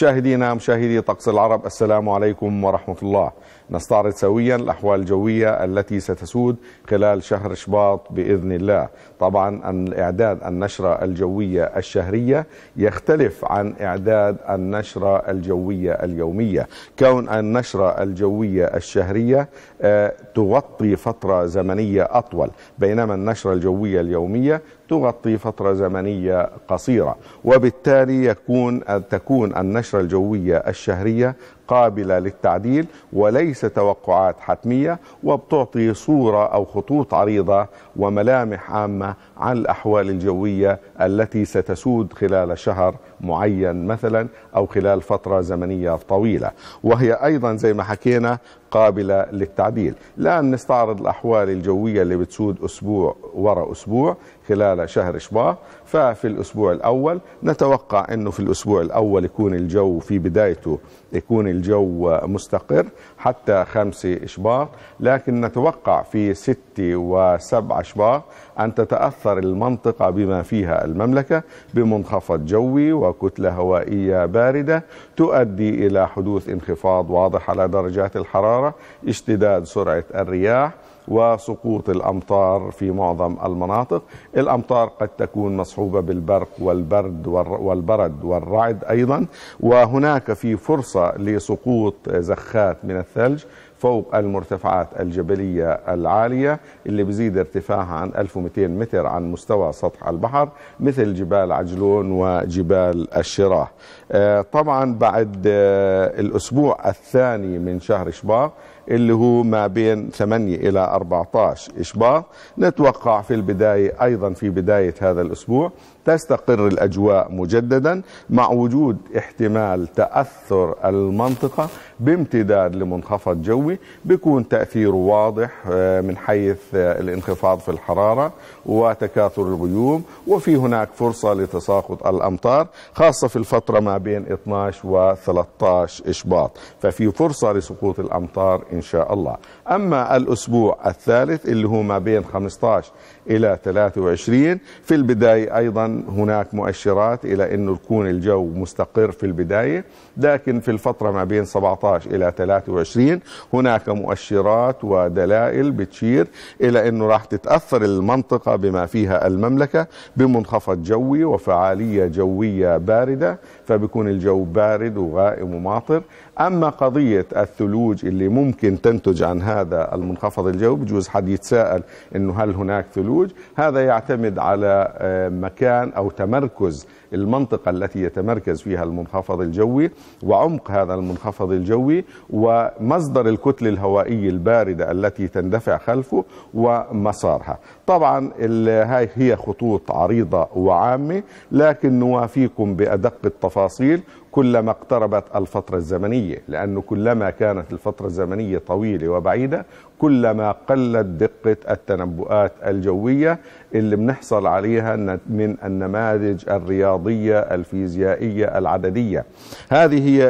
مشاهدينا مشاهدي طقس العرب السلام عليكم ورحمة الله نستعرض سويا الأحوال الجوية التي ستسود خلال شهر شباط بإذن الله طبعا إعداد النشرة الجوية الشهرية يختلف عن إعداد النشرة الجوية اليومية كون النشرة الجوية الشهرية آه، تغطي فترة زمنية أطول بينما النشرة الجوية اليومية تغطي فترة زمنية قصيرة وبالتالي يكون تكون النشرة الجوية الشهرية قابلة للتعديل وليس توقعات حتمية وبتعطي صورة أو خطوط عريضة وملامح عامة عن الأحوال الجوية التي ستسود خلال شهر معين مثلا أو خلال فترة زمنية طويلة وهي أيضا زي ما حكينا قابلة للتعديل لا نستعرض الأحوال الجوية اللي بتسود أسبوع وراء أسبوع خلال شهر شباط ففي الأسبوع الأول نتوقع أنه في الأسبوع الأول يكون الجو في بدايته يكون الجو مستقر حتى 5 شباط لكن نتوقع في 6 و7 شباط أن تتأثر أكثر المنطقة بما فيها المملكة بمنخفض جوي وكتلة هوائية باردة تؤدي إلى حدوث انخفاض واضح على درجات الحرارة اشتداد سرعة الرياح وسقوط الأمطار في معظم المناطق الأمطار قد تكون مصحوبة بالبرق والبرد والبرد والرعد أيضا وهناك في فرصة لسقوط زخات من الثلج فوق المرتفعات الجبلية العالية اللي بزيد ارتفاعها عن 1200 متر عن مستوى سطح البحر مثل جبال عجلون وجبال الشراه آه، طبعا بعد آه، الأسبوع الثاني من شهر شباط اللي هو ما بين 8 إلى 14 إشباط نتوقع في البداية أيضا في بداية هذا الأسبوع تستقر الأجواء مجددا مع وجود احتمال تأثر المنطقة بامتداد لمنخفض جوي بيكون تأثيره واضح آه، من حيث آه، الانخفاض في الحرارة وتكاثر الغيوم وفي هناك فرصة لتساقط الأمطار خاصة في الفترة ما بين 12 و 13 إشباط ففي فرصة لسقوط الأمطار إن إن شاء الله أما الأسبوع الثالث اللي هو ما بين 15 إلى 23 في البداية أيضا هناك مؤشرات إلى أنه يكون الجو مستقر في البداية لكن في الفترة ما بين 17 إلى 23 هناك مؤشرات ودلائل بتشير إلى أنه راح تتأثر المنطقة بما فيها المملكة بمنخفض جوي وفعالية جوية باردة فبيكون الجو بارد وغائم وماطر أما قضية الثلوج اللي ممكن ممكن تنتج عن هذا المنخفض الجوي بجوز حد يتساءل انه هل هناك ثلوج هذا يعتمد على آه، مكان او تمركز المنطقة التي يتمركز فيها المنخفض الجوي وعمق هذا المنخفض الجوي ومصدر الكتل الهوائية الباردة التي تندفع خلفه ومسارها طبعا هاي هي خطوط عريضة وعامة لكن نوافيكم بأدق التفاصيل كلما اقتربت الفترة الزمنية لأنه كلما كانت الفترة الزمنية طويلة وبعيدة كلما قلت دقة التنبؤات الجوية اللي بنحصل عليها من النماذج الرياضية الفيزيائية العددية هذه هي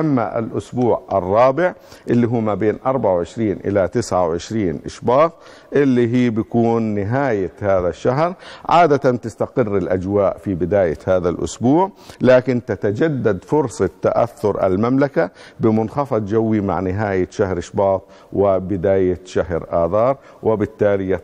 أما الأسبوع الرابع اللي هو ما بين 24 إلى 29 إشباط اللي هي بيكون نهاية هذا الشهر عادة تستقر الأجواء في بداية هذا الأسبوع لكن تتجدد فرصة تأثر المملكة بمنخفض جوي مع نهاية شهر إشباط و وبداية شهر آذار وبالتالي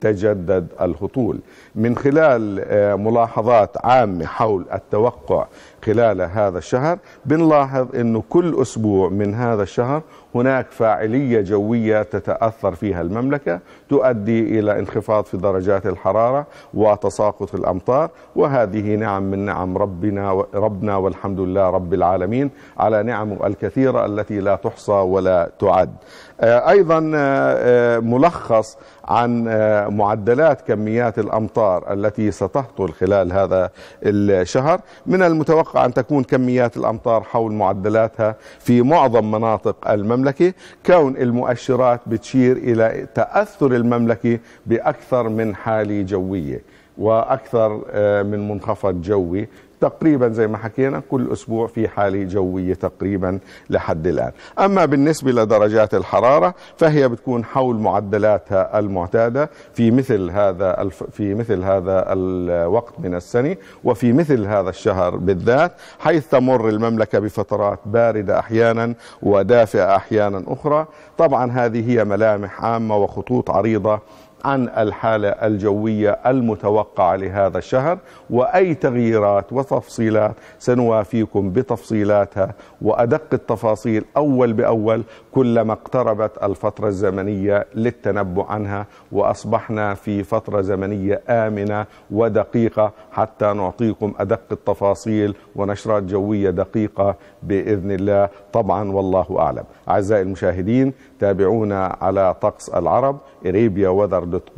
تجدد الهطول من خلال آه، ملاحظات عامة حول التوقع خلال هذا الشهر بنلاحظ أنه كل أسبوع من هذا الشهر هناك فاعلية جوية تتأثر فيها المملكة تؤدي إلى انخفاض في درجات الحرارة وتساقط الأمطار وهذه نعم من نعم ربنا ربنا والحمد لله رب العالمين على نعمه الكثيرة التي لا تحصى ولا تعد آه، أيضا آه، ملخص عن معدلات كميات الأمطار التي ستهطل خلال هذا الشهر من المتوقع أن تكون كميات الأمطار حول معدلاتها في معظم مناطق المملكة كون المؤشرات بتشير إلى تأثر المملكة بأكثر من حالة جوية وأكثر آه، من منخفض جوي تقريبا زي ما حكينا كل أسبوع في حالة جوية تقريبا لحد الآن أما بالنسبة لدرجات الحرارة فهي بتكون حول معدلاتها المعتادة في مثل هذا الف في مثل هذا الوقت من السنة وفي مثل هذا الشهر بالذات حيث تمر المملكة بفترات باردة أحيانا ودافئة أحيانا أخرى طبعا هذه هي ملامح عامة وخطوط عريضة عن الحالة الجوية المتوقعة لهذا الشهر وأي تغييرات وتفصيلات سنوافيكم بتفصيلاتها وأدق التفاصيل أول بأول كلما اقتربت الفترة الزمنية للتنبؤ عنها وأصبحنا في فترة زمنية آمنة ودقيقة حتى نعطيكم أدق التفاصيل ونشرات جوية دقيقة بإذن الله طبعا والله أعلم أعزائي المشاهدين تابعونا على طقس العرب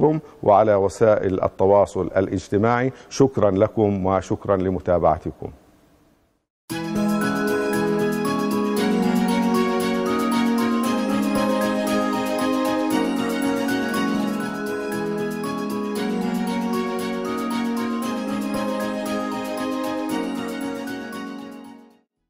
كوم وعلى وسائل التواصل الاجتماعي شكرا لكم وشكرا لمتابعتكم